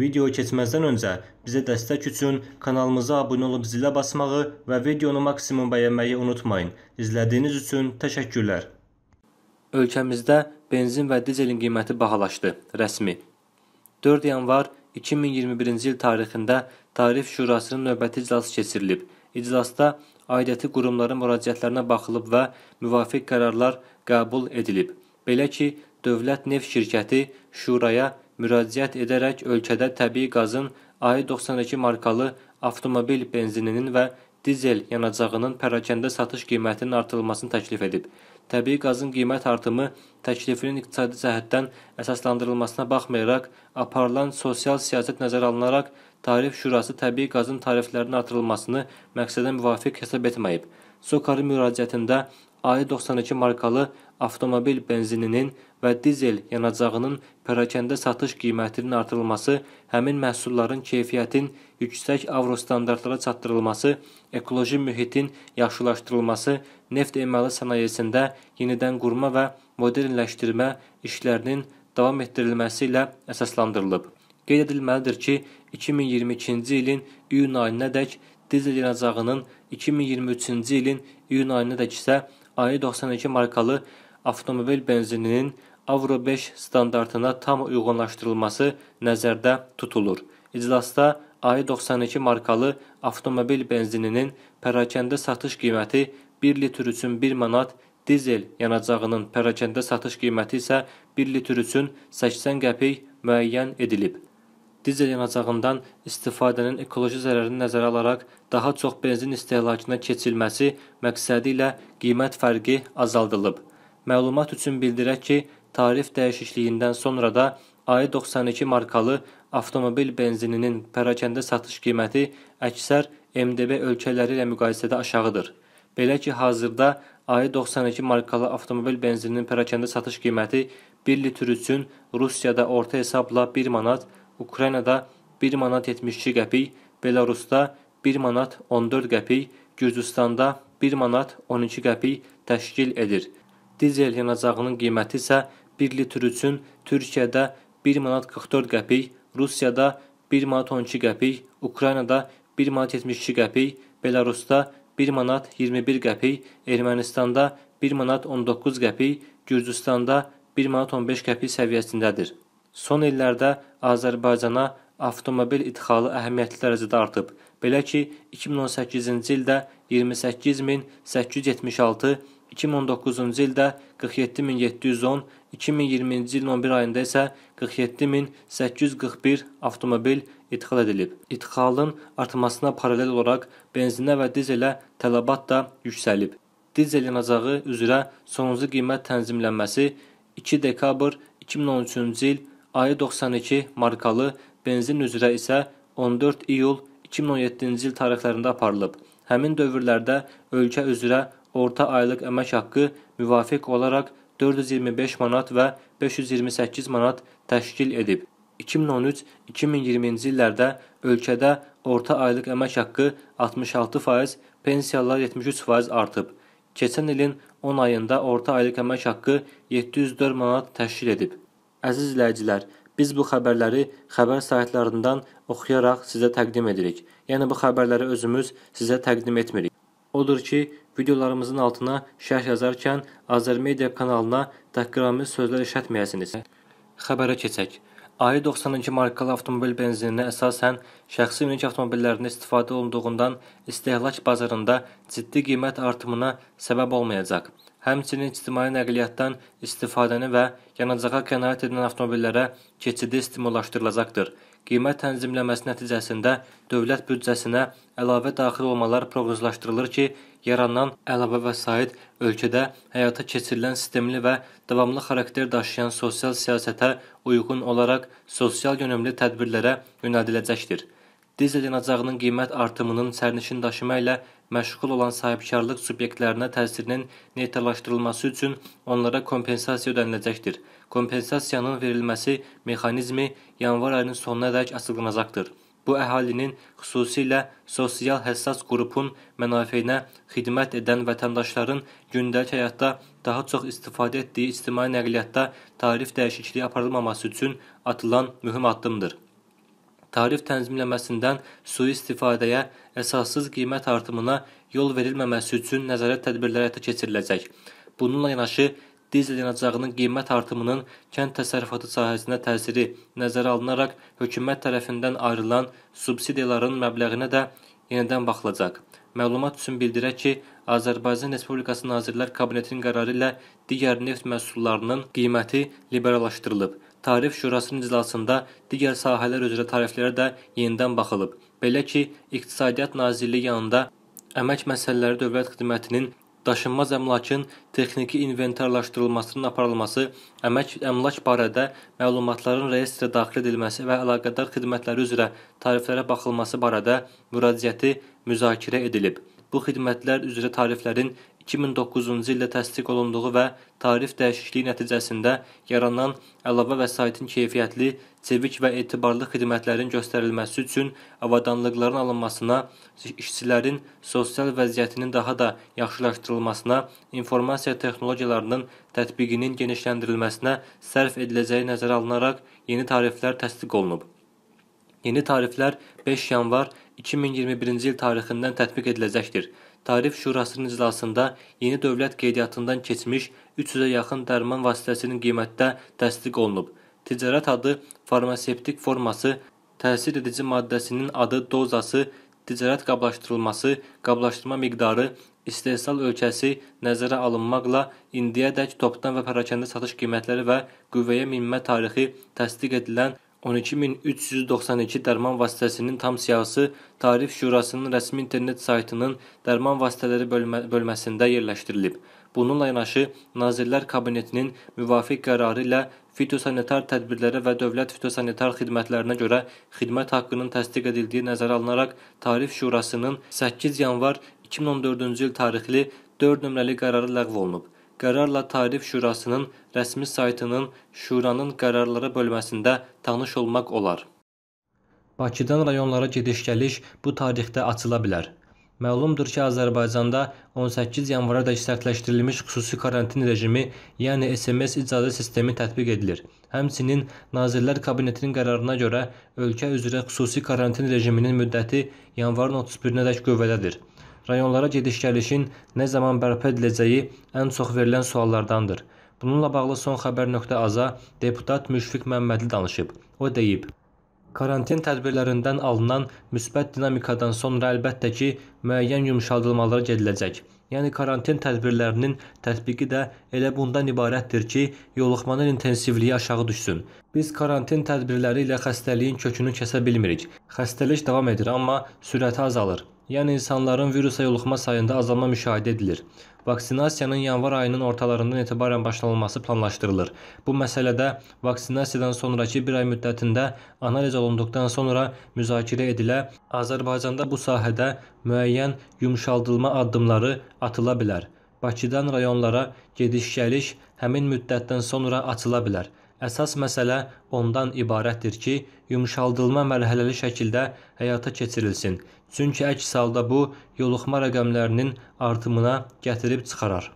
Videoyu keçməzdən öncə bizə dəstək üçün kanalımıza abunə olub zilə basmağı və videonu maksimum bəyənməyi unutmayın. İzlədiyiniz üçün təşəkkürlər. Ölkəmizdə benzin və dizelin qiyməti bahalaşdı. Rəsmi 4 yanvar 2021-ci il tarixində Tarif Şurasının növbəti iclası keçirilib. İclasda aidiyyəti qurumların müraciətlərinə baxılıb və müvafiq qərarlar qəbul edilib. Belə ki, Dövlət Neft Şirkəti Şuraya müraciət edərək ölkədə təbii qazın AY92 markalı avtomobil benzininin və dizel yanacağının pərakəndə satış qiymətinin artırılmasını təklif edib. Təbii qazın qiymət artımı təklifinin iqtisadi cəhətdən əsaslandırılmasına baxmayaraq, aparılan sosial siyasət nəzərə alınaraq, Tarif Şurası təbii qazın tariflərinin artırılmasını məqsədə müvafiq hesab etməyib. SOCAR müraciətində ayı 92 e markalı avtomobil benzininin və dizel yanacağının pərakəndə satış qiymətinin artırılması, həmin məhsulların keyfiyyətin yüksək avro standartlara çatdırılması, ekoloji mühitin yaxşılaşdırılması, neft emalı sənayesində yenidən qurma və modelləşdirmə işlərinin davam etdirilməsi ilə əsaslandırılıb. Qeyd edilməlidir ki, 2022-ci ilin iyun ayınadək dizel ihracatının 2023-cü ilin iyun ayınadək isə ayı 92 markalı avtomobil benzininin Avro 5 standartına tam uyğunlaşdırılması nəzərdə tutulur. İclasda ayı 92 markalı avtomobil benzininin pərakəndə satış qiyməti 1 litr üçün 1 manat, dizel yanacağının pərakəndə satış qiyməti isə 1 litr üçün 80 qəpik müəyyən edilib dizel yanacağından istifadənin ekoloji zərərini nəzərə alaraq daha çox benzin istehlakına keçilməsi məqsədilə qiymət fərqi azaldılıb. Məlumat üçün bildirək ki, tarif dəyişikliyindən sonra da AY92 markalı avtomobil benzininin pərakəndə satış qiyməti əksər MDB ölkələri ilə müqayisədə aşağıdır. Belə ki, hazırda AY92 markalı avtomobil benzininin pərakəndə satış qiyməti 1 litr üçün Rusiyada orta hesabla 1 manat, Ukraynada 1 manat 72 qəpik, Belarusda 1 manat 14 qəpik, Gürcüstanda 1 manat 12 qəpik təşkil edir. Dizel yanacağının qiyməti isə 1 litr üçün Türkiyədə 1 manat 44 qəpik, Rusiyada 1 manat 12 qəpik, Ukraynada 1 manat 72 qəpik, Belarusda 1 manat 21 qəpik, Ermənistanda 1 manat 19 qəpik, Gürcüstanda 1 manat 15 qəpik səviyyəsindədir. Son illərdə Azərbaycana avtomobil idxalı əhəmiyyətli dərəcədə artıb. Belə ki, 2018-ci ildə 28876, 2019-cu ildə 47710, 2020-ci ilin 11 ayında isə 47841 avtomobil idxal edilib. İdxalın artmasına paralel olaraq benzinə və dizelə tələbat da yüksəlib. Dizel yanacağı üzrə sonuncu qiymət tənzimlənməsi 2 dekabr 2013-cü il ayı 92 markalı benzin üzrə isə 14 iyul 2017-ci il tarixlərində aparılıb. Həmin dövrlərdə ölkə üzrə orta aylıq əmək haqqı müvafiq olaraq 425 manat və 528 manat təşkil edib. 2013-2020-ci illərdə ölkədə orta aylıq əmək haqqı 66%, pensiyalar 73% artıb. Keçən ilin 10 ayında orta aylıq əmək haqqı 704 manat təşkil edib. Əziz izləyicilər, biz bu xəbərləri xəbər saytlarından oxuyaraq sizə təqdim edirik. Yəni bu xəbərləri özümüz sizə təqdim etmirik. Odur ki, videolarımızın altına şərh yazarkən Azərmedia kanalına təhqiramiz sözlər işlətməyəsiniz. Xəbərə keçək. AY92 markalı avtomobil benzininə əsasən şəxsi minik avtomobillərində istifadə olunduğundan istehlak bazarında ciddi qiymət artımına səbəb olmayacaq həmçinin ictimai nəqliyyatdan istifadəni və yanacağa qənaət edən avtomobillərə keçidi stimullaşdırılacaqdır. Qiymət tənzimləməsi nəticəsində dövlət büdcəsinə əlavə daxil olmalar proqnozlaşdırılır ki, yaranan əlavə vəsait ölkədə həyata keçirilən sistemli və davamlı xarakter daşıyan sosial siyasətə uyğun olaraq sosial yönümlü tədbirlərə yönəldiləcəkdir. Dizel yanacağının qiymət artımının sərnişin daşıma ilə məşğul olan sahibkarlıq subyektlərinə təsirinin neytrallaşdırılması üçün onlara kompensasiya ödəniləcəkdir. Kompensasiyanın verilməsi mexanizmi yanvar ayının sonuna dək açıqlanacaqdır. Bu əhalinin xüsusilə sosial həssas qrupun mənafeyinə xidmət edən vətəndaşların gündəlik həyatda daha çox istifadə etdiyi ictimai nəqliyyatda tarif dəyişikliyi aparılmaması üçün atılan mühüm addımdır tarif tənzimləməsindən sui-istifadəyə, əsassız qiymət artımına yol verilməməsi üçün nəzarət tədbirləri həyata keçiriləcək. Bununla yanaşı dizel yanacağının qiymət artımının kənd təsərrüfatı sahəsinə təsiri nəzərə alınaraq hökumət tərəfindən ayrılan subsidiyaların məbləğinə də yenidən baxılacaq. Məlumat üçün bildirək ki, Azərbaycan Respublikası Nazirlər Kabinetinin qərarı ilə digər neft məhsullarının qiyməti liberallaşdırılıb. Tarif Şurasının iclasında digər sahələr üzrə tariflərə də yenidən baxılıb. Belə ki, İqtisadiyyat Nazirliyi yanında Əmək Məsələləri Dövlət Xidmətinin daşınmaz əmlakın texniki inventarlaşdırılmasının aparılması, əmək əmlak barədə məlumatların reyestrə daxil edilməsi və əlaqədar xidmətləri üzrə tariflərə baxılması barədə müraciəti müzakirə edilib. Bu xidmətlər üzrə tariflərin 2009-cu ildə təsdiq olunduğu və tarif dəyişikliyi nəticəsində yaranan əlavə vəsaitin keyfiyyətli, çevik və etibarlı xidmətlərin göstərilməsi üçün avadanlıqların alınmasına, işçilərin sosial vəziyyətinin daha da yaxşılaşdırılmasına, informasiya texnologiyalarının tətbiqinin genişləndirilməsinə sərf ediləcəyi nəzərə alınaraq yeni tariflər təsdiq olunub. Yeni tariflər 5 yanvar 2021-ci il tarixindən tətbiq ediləcəkdir. Tarif Şurasının iclasında yeni dövlət qeydiyyatından keçmiş 300-ə yaxın dərman vasitəsinin qiymətdə təsdiq olunub. Ticarət adı, farmasevtik forması, təsir edici maddəsinin adı, dozası, ticarət qablaşdırılması, qablaşdırma miqdarı, istehsal ölkəsi nəzərə alınmaqla indiyədək topdan və pərakəndə satış qiymətləri və qüvvəyə minmə tarixi təsdiq edilən 12392 dərman vasitəsinin tam siyahısı Tarif Şurasının rəsmi internet saytının dərman vasitələri bölmə bölməsində yerləşdirilib. Bununla yanaşı Nazirlər Kabinetinin müvafiq qərarı ilə fitosanitar tədbirlərə və dövlət fitosanitar xidmətlərinə görə xidmət haqqının təsdiq edildiyi nəzərə alınaraq Tarif Şurasının 8 yanvar 2014-cü il tarixli 4 nömrəli qərarı ləğv olunub. Qərarla Tarif Şurasının rəsmi saytının Şuranın qərarları bölməsində tanış olmaq olar. Bakıdan rayonlara gediş-gəliş bu tarixdə açıla bilər. Məlumdur ki, Azərbaycanda 18 yanvara dək sərtləşdirilmiş xüsusi karantin rejimi, yəni SMS icazə sistemi tətbiq edilir. Həmçinin Nazirlər Kabinetinin qərarına görə ölkə üzrə xüsusi karantin rejiminin müddəti yanvarın 31-nədək qüvvədədir rayonlara gediş-gəlişin nə zaman bərpa ediləcəyi ən çox verilən suallardandır. Bununla bağlı son xəbər.az-a deputat Müşfiq Məmmədli danışıb. O deyib: Karantin tədbirlərindən alınan müsbət dinamikadan sonra əlbəttə ki, müəyyən yumşaldılmalar gediləcək. Yəni karantin tədbirlərinin tətbiqi də elə bundan ibarətdir ki, yoluxmanın intensivliyi aşağı düşsün. Biz karantin tədbirləri ilə xəstəliyin kökünü kəsə bilmirik. Xəstəlik davam edir, amma sürəti azalır yəni insanların virusa yoluxma sayında azalma müşahidə edilir. Vaksinasiyanın yanvar ayının ortalarından etibarən başlanılması planlaşdırılır. Bu məsələdə vaksinasiyadan sonrakı bir ay müddətində analiz olunduqdan sonra müzakirə edilə, Azərbaycanda bu sahədə müəyyən yumşaldılma addımları atıla bilər. Bakıdan rayonlara gediş-gəliş həmin müddətdən sonra açıla bilər. Əsas məsələ ondan ibarətdir ki, yumşaldılma mərhələli şəkildə həyata keçirilsin, çünki əks halda bu yoluxma rəqəmlərinin artımına gətirib çıxarar.